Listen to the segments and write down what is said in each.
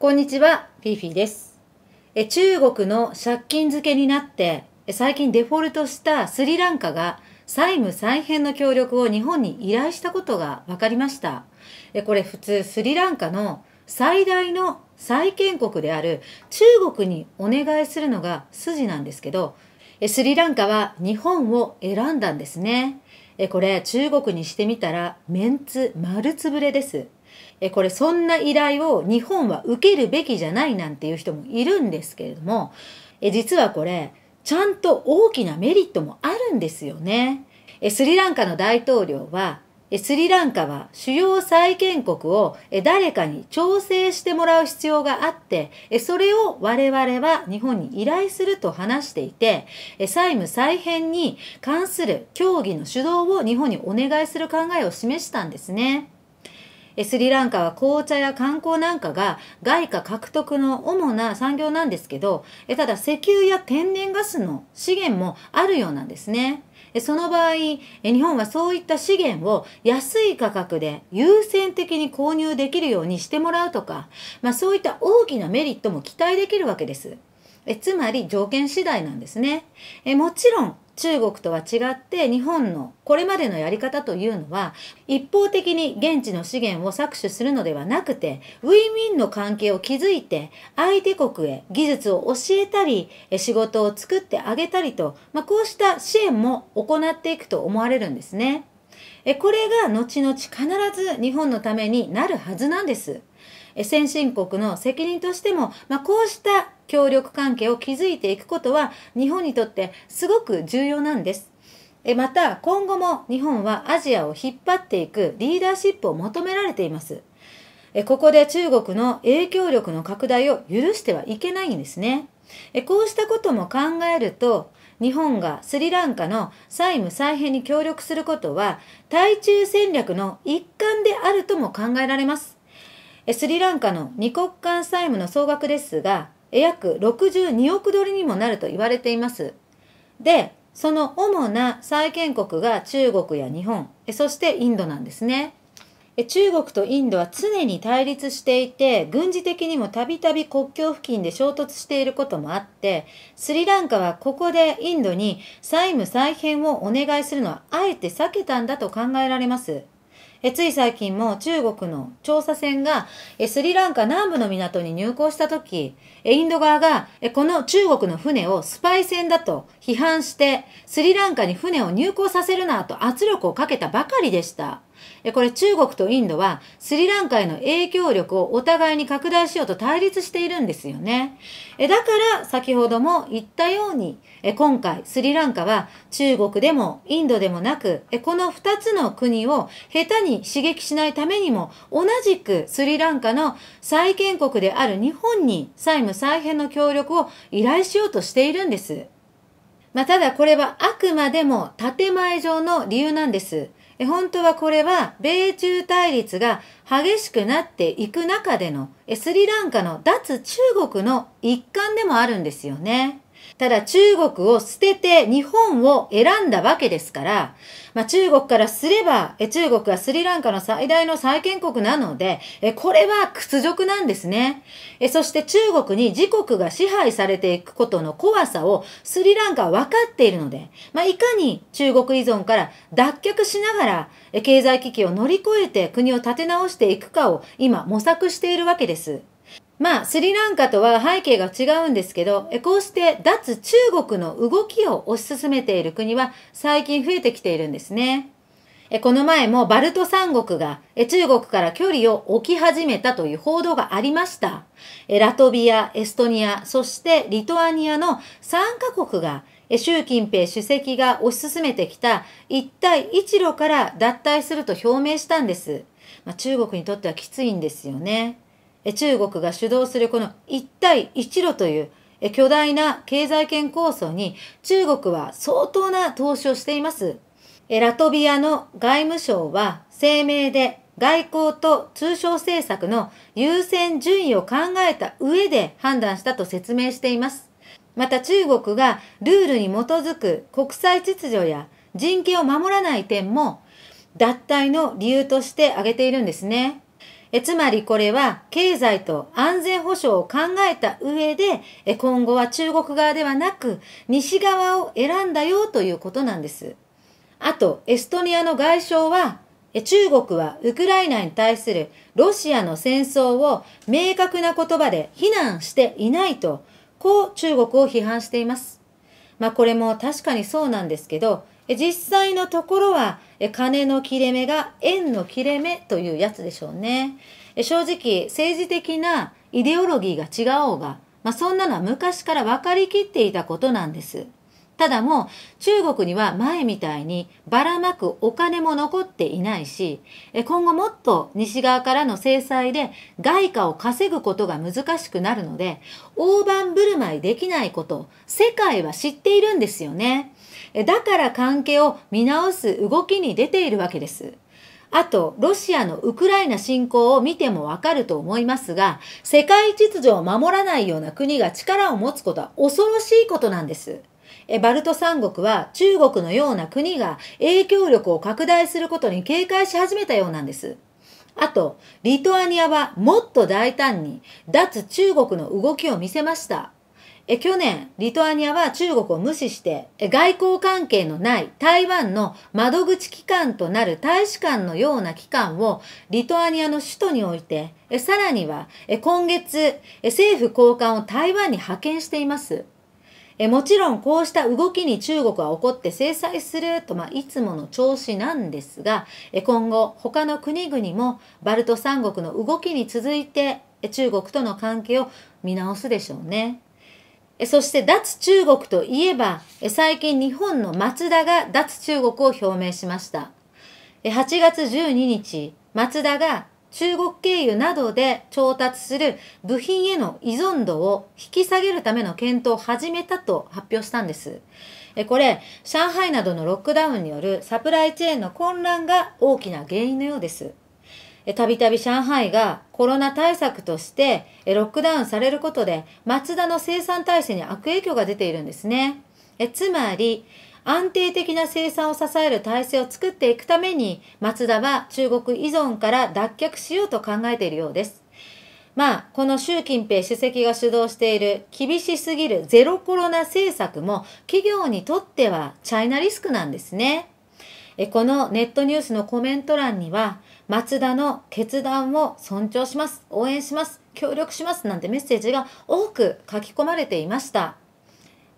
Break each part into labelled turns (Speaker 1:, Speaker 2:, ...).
Speaker 1: こんにちは、フィーフィーです。え中国の借金付けになって、最近デフォルトしたスリランカが債務再編の協力を日本に依頼したことが分かりました。えこれ普通スリランカの最大の債権国である中国にお願いするのが筋なんですけど、スリランカは日本を選んだんですね。これ中国にしてみたらメンツ丸つぶれです。えこれそんな依頼を日本は受けるべきじゃないなんていう人もいるんですけれども、え実はこれ、ちゃんと大きなメリットもあるんですよね。えスリランカの大統領は、スリランカは主要債権国を誰かに調整してもらう必要があって、それを我々は日本に依頼すると話していて、債務再編に関する協議の主導を日本にお願いする考えを示したんですね。スリランカは紅茶や観光なんかが外貨獲得の主な産業なんですけど、ただ石油や天然ガスの資源もあるようなんですね。その場合、日本はそういった資源を安い価格で優先的に購入できるようにしてもらうとか、まあそういった大きなメリットも期待できるわけです。えつまり条件次第なんですね。えもちろん中国とは違って日本のこれまでのやり方というのは一方的に現地の資源を搾取するのではなくてウィンウィンの関係を築いて相手国へ技術を教えたり仕事を作ってあげたりと、まあ、こうした支援も行っていくと思われるんですね。これが後々必ず日本のためになるはずなんです。先進国の責任としても、まあ、こうした協力関係を築いていくことは日本にとってすごく重要なんです。また今後も日本はアジアを引っ張っていくリーダーシップを求められています。ここで中国の影響力の拡大を許してはいけないんですね。こうしたことも考えると、日本がスリランカの債務再編に協力することは、対中戦略の一環であるとも考えられます。スリランカの二国間債務の総額ですが、約62億ドルにもなると言われています。で、その主な債権国が中国や日本、そしてインドなんですね。中国とインドは常に対立していて、軍事的にもたびたび国境付近で衝突していることもあって、スリランカはここでインドに債務再編をお願いするのはあえて避けたんだと考えられます。えつい最近も中国の調査船がえスリランカ南部の港に入港した時、えインド側がえこの中国の船をスパイ船だと批判して、スリランカに船を入港させるなと圧力をかけたばかりでした。これ中国とインドはスリランカへの影響力をお互いに拡大しようと対立しているんですよね。だから先ほども言ったように、今回スリランカは中国でもインドでもなく、この2つの国を下手に刺激しないためにも同じくスリランカの再建国である日本に債務再編の協力を依頼しようとしているんです。まあ、ただこれはあくまでも建前上の理由なんです。本当はこれは米中対立が激しくなっていく中でのスリランカの脱中国の一環でもあるんですよね。ただ中国を捨てて日本を選んだわけですから、まあ、中国からすれば、え中国はスリランカの最大の債権国なので、えこれは屈辱なんですねえ。そして中国に自国が支配されていくことの怖さをスリランカは分かっているので、まあ、いかに中国依存から脱却しながらえ経済危機を乗り越えて国を立て直していくかを今模索しているわけです。まあ、スリランカとは背景が違うんですけど、こうして脱中国の動きを推し進めている国は最近増えてきているんですね。この前もバルト三国が中国から距離を置き始めたという報道がありました。ラトビア、エストニア、そしてリトアニアの3カ国が習近平主席が推し進めてきた一帯一路から脱退すると表明したんです。まあ、中国にとってはきついんですよね。中国が主導するこの一帯一路という巨大な経済圏構想に中国は相当な投資をしています。ラトビアの外務省は声明で外交と通商政策の優先順位を考えた上で判断したと説明しています。また中国がルールに基づく国際秩序や人権を守らない点も脱退の理由として挙げているんですね。えつまりこれは経済と安全保障を考えた上でえ今後は中国側ではなく西側を選んだよということなんです。あと、エストニアの外相はえ中国はウクライナに対するロシアの戦争を明確な言葉で非難していないと、こう中国を批判しています。まあこれも確かにそうなんですけど、実際のところは、金の切れ目が円の切れ目というやつでしょうね。正直、政治的なイデオロギーが違おうが、まあ、そんなのは昔から分かりきっていたことなんです。ただもう中国には前みたいにばらまくお金も残っていないし、今後もっと西側からの制裁で外貨を稼ぐことが難しくなるので、大盤振る舞いできないこと、世界は知っているんですよね。だから関係を見直す動きに出ているわけです。あと、ロシアのウクライナ侵攻を見てもわかると思いますが、世界秩序を守らないような国が力を持つことは恐ろしいことなんです。バルト三国は中国のような国が影響力を拡大することに警戒し始めたようなんです。あと、リトアニアはもっと大胆に脱中国の動きを見せました。え去年、リトアニアは中国を無視して、外交関係のない台湾の窓口機関となる大使館のような機関をリトアニアの首都において、さらには今月、政府高官を台湾に派遣しています。もちろんこうした動きに中国は怒って制裁すると、まあ、いつもの調子なんですが、今後他の国々もバルト三国の動きに続いて中国との関係を見直すでしょうね。そして脱中国といえば、最近日本の松田が脱中国を表明しました。8月12日、松田が中国経由などで調達する部品への依存度を引き下げるための検討を始めたと発表したんです。これ、上海などのロックダウンによるサプライチェーンの混乱が大きな原因のようです。たびたび上海がコロナ対策としてロックダウンされることで、マツダの生産体制に悪影響が出ているんですね。つまり、安定的な生産を支える体制を作っていくために、マツダは中国依存から脱却しようと考えているようです。まあ、この習近平主席が主導している厳しすぎるゼロコロナ政策も企業にとってはチャイナリスクなんですね。このネットニュースのコメント欄には、松田の決断を尊重します、応援します、協力しますなんてメッセージが多く書き込まれていました。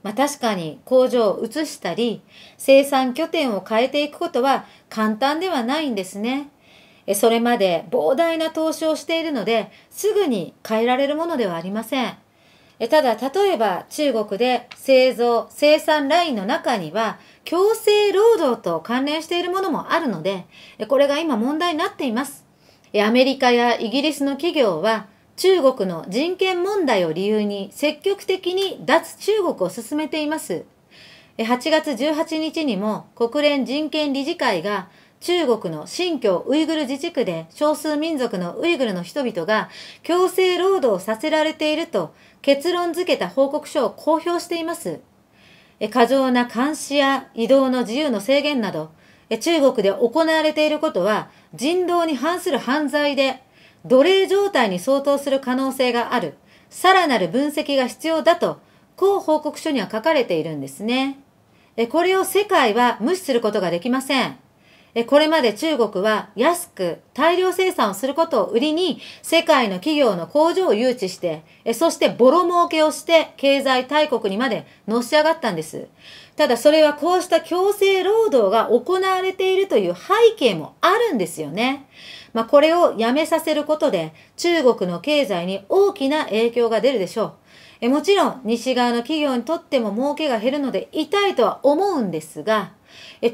Speaker 1: まあ、確かに工場を移したり、生産拠点を変えていくことは簡単ではないんですね。それまで膨大な投資をしているので、すぐに変えられるものではありません。ただ、例えば中国で製造、生産ラインの中には強制労働と関連しているものもあるので、これが今問題になっています。アメリカやイギリスの企業は中国の人権問題を理由に積極的に脱中国を進めています。8月18日にも国連人権理事会が中国の新疆ウイグル自治区で少数民族のウイグルの人々が強制労働させられていると結論づけた報告書を公表しています。過剰な監視や移動の自由の制限など、中国で行われていることは人道に反する犯罪で、奴隷状態に相当する可能性がある、さらなる分析が必要だと、こう報告書には書かれているんですね。これを世界は無視することができません。これまで中国は安く大量生産をすることを売りに世界の企業の工場を誘致して、そしてボロ儲けをして経済大国にまでのし上がったんです。ただそれはこうした強制労働が行われているという背景もあるんですよね。まあ、これをやめさせることで中国の経済に大きな影響が出るでしょう。もちろん西側の企業にとっても儲けが減るので痛いとは思うんですが、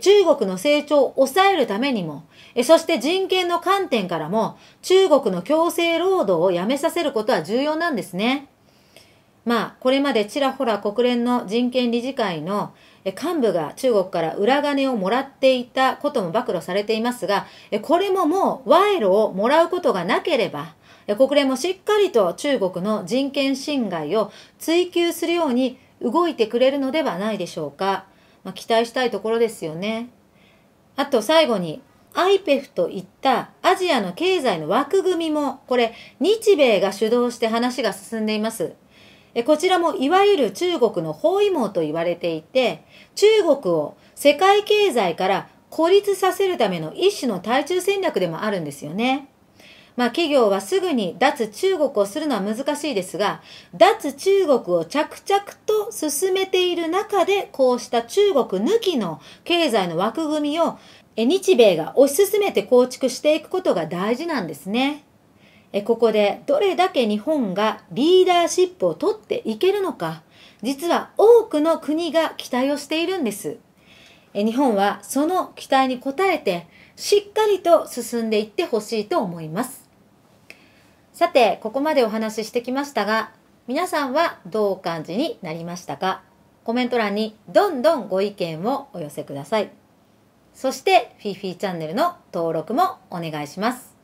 Speaker 1: 中国の成長を抑えるためにも、そして人権の観点からも、中国の強制労働をやめさせることは重要なんですね。まあ、これまでちらほら国連の人権理事会の幹部が中国から裏金をもらっていたことも暴露されていますが、これももう賄賂をもらうことがなければ、国連もしっかりと中国の人権侵害を追及するように動いてくれるのではないでしょうか。まあ、期待したいところですよね。あと最後に、IPEF といったアジアの経済の枠組みも、これ、日米が主導して話が進んでいます。こちらもいわゆる中国の包囲網と言われていて、中国を世界経済から孤立させるための一種の対中戦略でもあるんですよね。まあ、企業はすぐに脱中国をするのは難しいですが、脱中国を着々と進めている中で、こうした中国抜きの経済の枠組みを日米が推し進めて構築していくことが大事なんですね。ここでどれだけ日本がリーダーシップを取っていけるのか、実は多くの国が期待をしているんです。日本はその期待に応えて、しっかりと進んでいってほしいと思います。さて、ここまでお話ししてきましたが、皆さんはどうお感じになりましたかコメント欄にどんどんご意見をお寄せください。そして、フィフィーチャンネルの登録もお願いします。